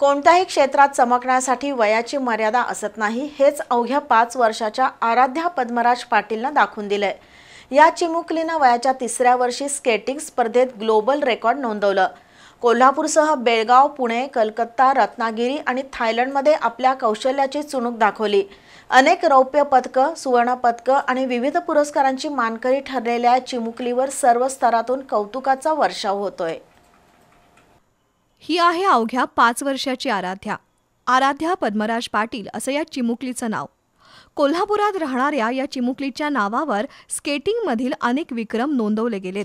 कोणत्याही क्षेत्रात चमकण्यासाठी वयाची मर्यादा असत नाही हेच अवघ्या पाच वर्षाच्या आराध्या पद्मराज पाटीलनं दाखवून दिलंय या चिमुकलीनं वयाच्या तिसऱ्या वर्षी स्केटिंग स्पर्धेत ग्लोबल रेकॉर्ड नोंदवलं कोल्हापूरसह बेळगाव पुणे कलकत्ता रत्नागिरी आणि थायलंडमध्ये आपल्या कौशल्याची चुणूक दाखवली अनेक रौप्य पदकं सुवर्णपदकं आणि विविध पुरस्कारांची मानकरी ठरलेल्या चिमुकलीवर सर्व स्तरातून कौतुकाचा वर्षाव होतोय ही आहे अवघ्या पाच वर्षाची आराध्या आराध्या पद्मराज पाटील असं या चिमुकलीचं नाव कोल्हापुरात राहणाऱ्या या चिमुकलीच्या नावावर स्केटिंगमधील अनेक विक्रम नोंदवले गेलेत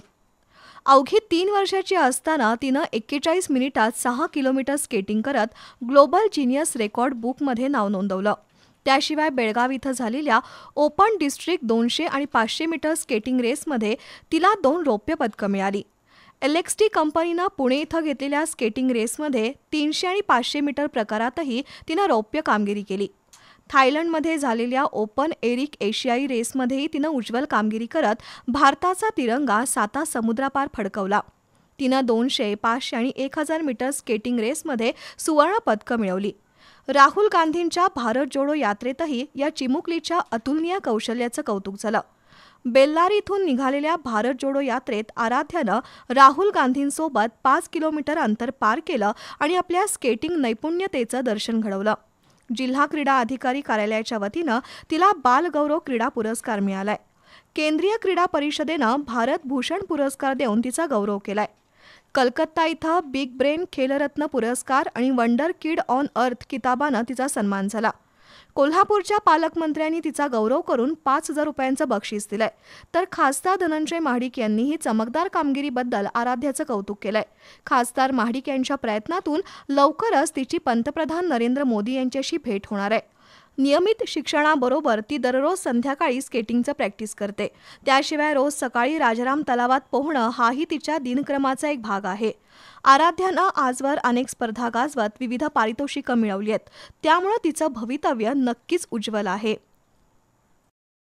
अवघी तीन वर्षाची असताना तिनं एक्केचाळीस मिनिटात सहा किलोमीटर स्केटिंग करत ग्लोबल जिनियस रेकॉर्ड बुकमध्ये नाव नोंदवलं त्याशिवाय बेळगाव इथं झालेल्या ओपन डिस्ट्रिक्ट दोनशे आणि पाचशे मीटर स्केटिंग रेसमध्ये तिला दोन रौप्य पदकं मिळाली एल एक्स टी कंपनीनं पुणे इथं घेतलेल्या स्केटिंग रेसमध्ये तीनशे आणि पाचशे मीटर प्रकारातही तिनं रौप्य कामगिरी केली थायलंडमध्ये झालेल्या ओपन एरिक एशियाई रेसमध्येही तिनं उज्ज्वल कामगिरी करत भारताचा तिरंगा साता समुद्रापार फडकवला तिनं दोनशे पाचशे आणि एक हजार मीटर स्केटिंग रेसमध्ये सुवर्ण पदकं मिळवली राहुल गांधींच्या भारत जोडो यात्रेतही या चिमुकलीच्या अतुलनीय कौशल्याचं कौतुक झालं बेल्लारी इथून निघालेल्या भारत जोडो यात्रेत आराध्यानं राहुल गांधींसोबत पाच किलोमीटर अंतर पार केलं आणि आपल्या स्केटिंग नैपुण्यतेचं दर्शन घडवलं जिल्हा क्रीडा अधिकारी कार्यालयाच्या वतीनं तिला बालगौरव क्रीडा पुरस्कार मिळालाय केंद्रीय क्रीडा परिषदेनं भारत भूषण पुरस्कार देऊन तिचा गौरव केलाय कलकत्ता इथं बिग ब्रेन खेलरत्न पुरस्कार आणि वंडर किड ऑन अर्थ किताबानं तिचा सन्मान झाला कोल्हापूरच्या पालकमंत्र्यांनी तिचा गौरव करून पाच हजार रुपयांचं बक्षीस दिलंय तर खासदार धनंजय महाडिक यांनीही चमकदार कामगिरीबद्दल आराध्याचं कौतुक केलंय खासदार महाडिक यांच्या प्रयत्नातून लवकरच तिची पंतप्रधान नरेंद्र मोदी यांच्याशी भेट होणार आहे नियमित शिक्षणाबरोबर ती दररोज संध्याकाळी स्केटिंगचं प्रॅक्टिस करते त्याशिवाय रोज सकाळी राजाराम तलावात पोहणं हाही तिच्या दिनक्रमाचा एक भाग आहे आराध्यानं आजवर अनेक स्पर्धा गाजवत विविध पारितोषिकं मिळवली आहेत त्यामुळं तिचं भवितव्य नक्कीच उज्ज्वल आहे